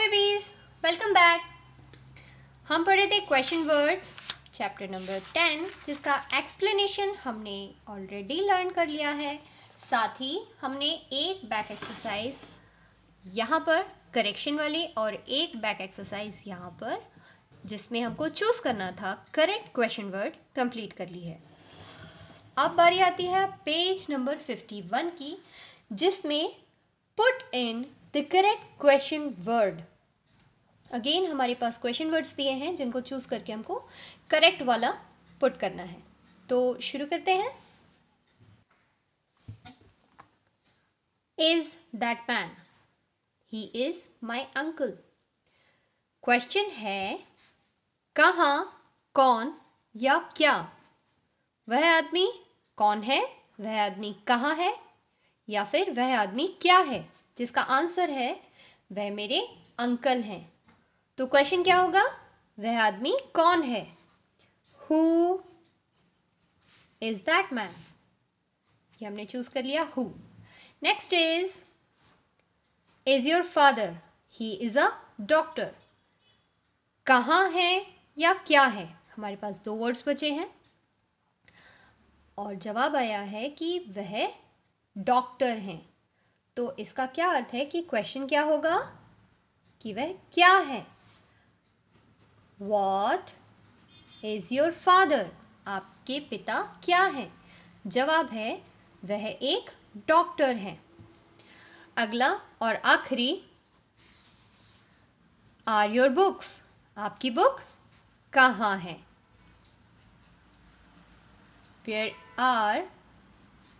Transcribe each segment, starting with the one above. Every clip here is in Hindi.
बेबीज वेलकम बैक हम पढ़े थे question words chapter number ten जिसका एक्सप्लेनेशन हमने ऑलरेडी लर्न कर लिया है साथ ही हमने एक बैक एक्सरसाइज यहाँ पर करेक्शन वाली और एक बैक एक्सरसाइज यहाँ पर जिसमें हमको चूज़ करना था करेक्ट क्वेश्चन वर्ड कंप्लीट कर ली है अब बारी आती है पेज नंबर फिफ्टी की जिसमें put in the correct question word again हमारे पास क्वेश्चन वर्ड्स दिए हैं जिनको चूज करके हमको करेक्ट वाला पुट करना है तो शुरू करते हैं is that man he is my uncle question है कहा कौन या क्या वह आदमी कौन है वह आदमी कहाँ है या फिर वह आदमी क्या है जिसका आंसर है वह मेरे अंकल हैं तो क्वेश्चन क्या होगा वह आदमी कौन है हु इज दैट मैन ये हमने चूज कर लिया who next is is your father he is a doctor कहाँ है या क्या है हमारे पास दो वर्ड्स बचे हैं और जवाब आया है कि वह डॉक्टर हैं तो इसका क्या अर्थ है कि क्वेश्चन क्या होगा कि वह क्या है वॉट इज़ योर फादर आपके पिता क्या हैं जवाब है वह एक डॉक्टर हैं अगला और आखिरी आर योर बुक्स आपकी बुक कहाँ है where are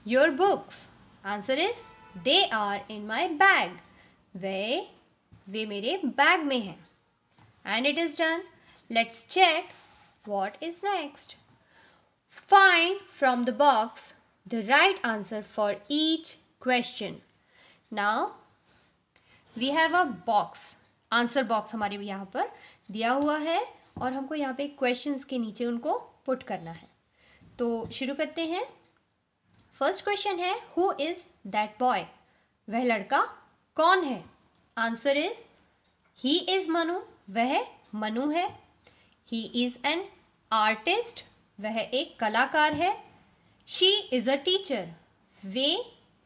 your books answer is they are in my bag वे वे मेरे बैग में हैं and it is done let's check what is next find from the box the right answer for each question now we have a box answer box हमारे यहाँ पर दिया हुआ है और हमको यहाँ पे क्वेश्चंस के नीचे उनको पुट करना है तो शुरू करते हैं फर्स्ट क्वेश्चन है हु इज दैट बॉय वह लड़का कौन है answer is he is Manu वह मनु है ही इज एन आर्टिस्ट वह एक कलाकार है शी इज़ अ टीचर वे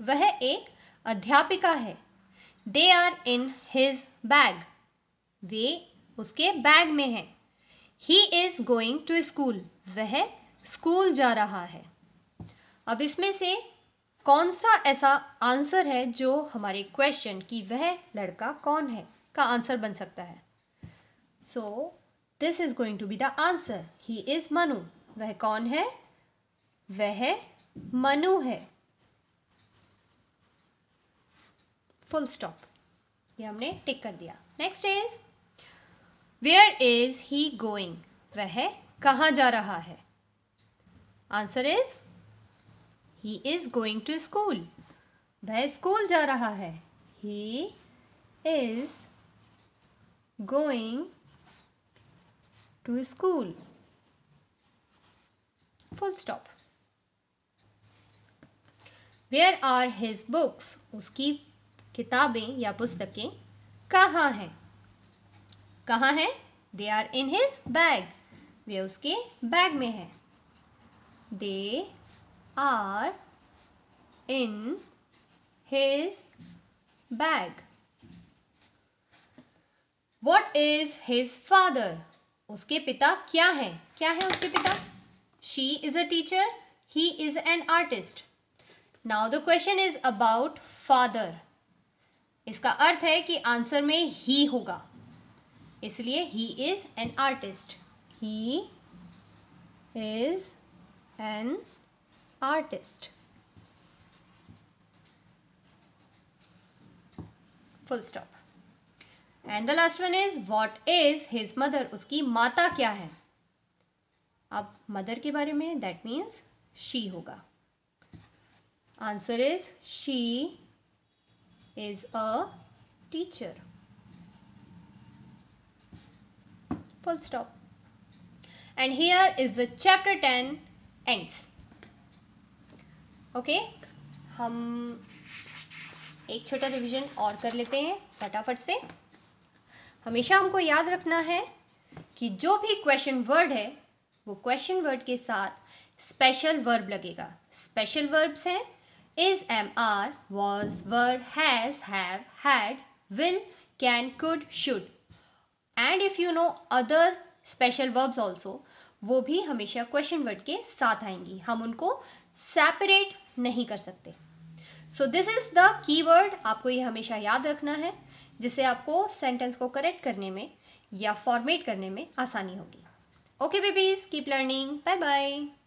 वह एक अध्यापिका है they are in his bag वे उसके बैग में है he is going to school वह स्कूल जा रहा है अब इसमें से कौन सा ऐसा आंसर है जो हमारे क्वेश्चन की वह लड़का कौन है का आंसर बन सकता है so this is going to be the answer he is Manu वह कौन है वह मनु है फुल स्टॉप ये हमने टिक कर दिया next is where is he going वह कहाँ जा रहा है answer is he is going to school वह स्कूल जा रहा है he is going to school full stop where are his books उसकी किताबें या पुस्तकें कहाँ हैं कहाँ हैं they are in his bag वे उसके बैग में है दे are in his bag. What is his father? उसके पिता क्या है क्या है उसके पिता She is a teacher. He is an artist. Now the question is about father. इसका अर्थ है कि आंसर में ही होगा इसलिए he is an artist he is an artist full stop and the last one is what is his mother उसकी माता क्या है अब मदर के बारे में दैट मीन्स शी होगा answer is she is a teacher full stop and here is the chapter 10 ends okay हम एक छोटा रिवीजन और कर लेते हैं फटाफट से हमेशा हमको याद रखना है कि जो भी क्वेश्चन वर्ड है वो क्वेश्चन वर्ड के साथ स्पेशल वर्ब लगेगा स्पेशल वर्ब्स हैं is am are was were has have had will can could should and if you know other special verbs also वो भी हमेशा क्वेश्चन वर्ड के साथ आएंगी हम उनको सेपरेट नहीं कर सकते so this is the key word आपको ये हमेशा याद रखना है जिससे आपको सेंटेंस को करेक्ट करने में या फॉर्मेट करने में आसानी होगी okay babies keep learning bye bye